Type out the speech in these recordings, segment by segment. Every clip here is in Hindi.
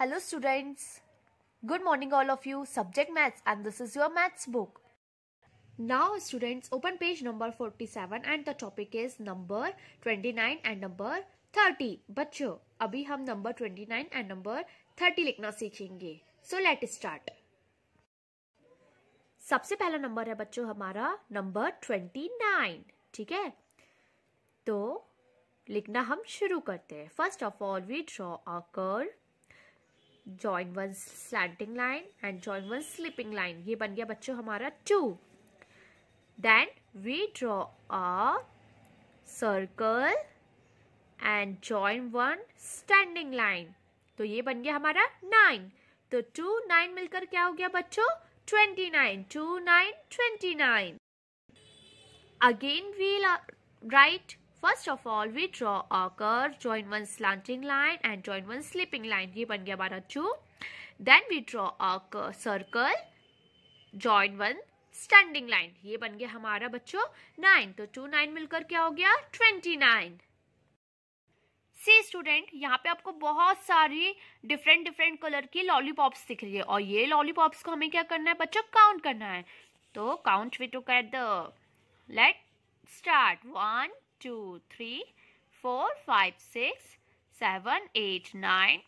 Hello students good morning all of you subject maths and this is your maths book now students open page number 47 and the topic is number 29 and number 30 बच्चों अभी हम नंबर 29 एंड नंबर 30 लिखना सीखेंगे सो लेट स्टार्ट सबसे पहला नंबर है बच्चों हमारा नंबर ट्वेंटी नाइन ठीक है तो लिखना हम शुरू करते हैं first of all we draw a curve join one slanting line and join one slipping line ये बन गया बच्चों हमारा two then we draw a circle and join one standing line तो ये बन गया हमारा nine तो two nine मिलकर क्या हो गया बच्चों twenty nine two nine twenty nine again we'll write first of all we draw a curve join one slanting line and join one sleeping line ये बन गया हमारा two then we draw a circle join one standing line ये बन गया हमारा बच्चों नाइन तो टू नाइन मिलकर क्या हो गया ट्वेंटी नाइन सी स्टूडेंट यहाँ पे आपको बहुत सारी डिफरेंट डिफरेंट कलर की लॉलीपॉप्स दिख रही है और ये लॉलीपॉप्स को हमें क्या करना है बच्चों काउंट करना है तो count with cat the let start one two, three, four, five, six, seven, eight, nine,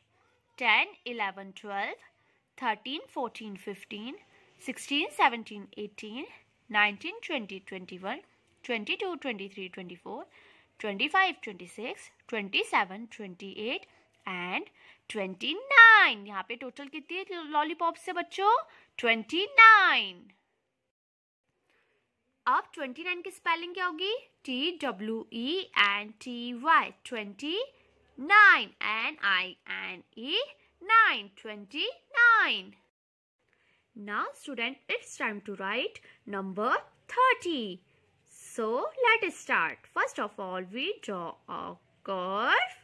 ten, eleven, twelve, thirteen, fourteen, fifteen, sixteen, seventeen, eighteen, nineteen, twenty, twenty-one, twenty-two, twenty-three, twenty-four, twenty-five, twenty-six, twenty-seven, twenty-eight and twenty nine यहाँ पे टोटल कितनी है लॉलीपॉप से बच्चों ट्वेंटी नाइन अब 29 की स्पेलिंग क्या होगी T W E N T Y twenty nine N I N E nine twenty nine now student it's time to write number thirty so let us start. First of all we draw a curve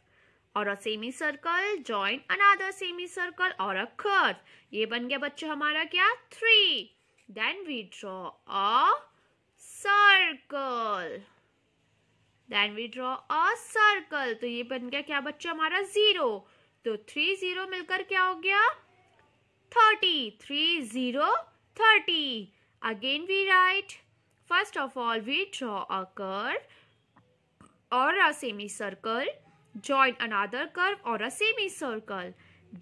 और a semi circle join another semi circle और अ कर्व ये बन गया बच्चों हमारा क्या three then we draw a circle then we draw a circle तो ये बन गया क्या बच्चों हमारा जीरो तो थ्री जीरो मिलकर क्या हो गया thirty three zero thirty again we write first of all we draw a curve और a semi circle another another और a semi circle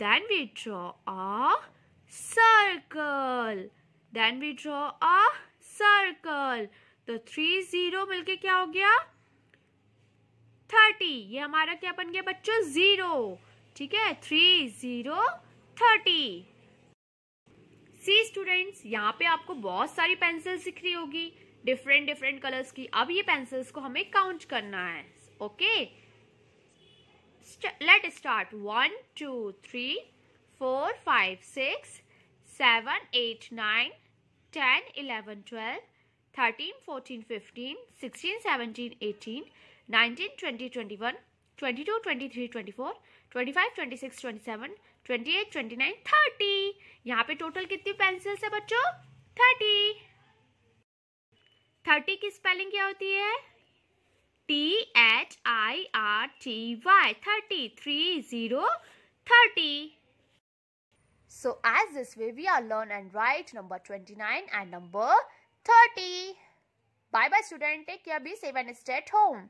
then we draw a circle then we draw a circle तो थ्री जीरो मिलके क्या हो गया थर्टी ये हमारा क्या बन गया बच्चों जीरो ठीक है three zero thirty see students यहाँ पे आपको बहुत सारी पेंसिल्स दिख रही होगी डिफरेंट डिफरेंट कलर्स की अब ये पेंसिल्स को हमें काउंट करना है okay let start one two three four five six seven eight nine 10, 11, 12, 13, 14, 15, 16, 17, 18, 19, 20, 21, 22, 23, 24, 25, 26, 27, 28, 29, 30. यहाँ पे टोटल कितनी पेंसिल्स है बच्चों 30. 30 की स्पेलिंग क्या होती है T H I R T Y thirty three zero thirty So as this way we are learn and write number 29 and number 30. Bye bye student. Take care. Be safe and stay at home.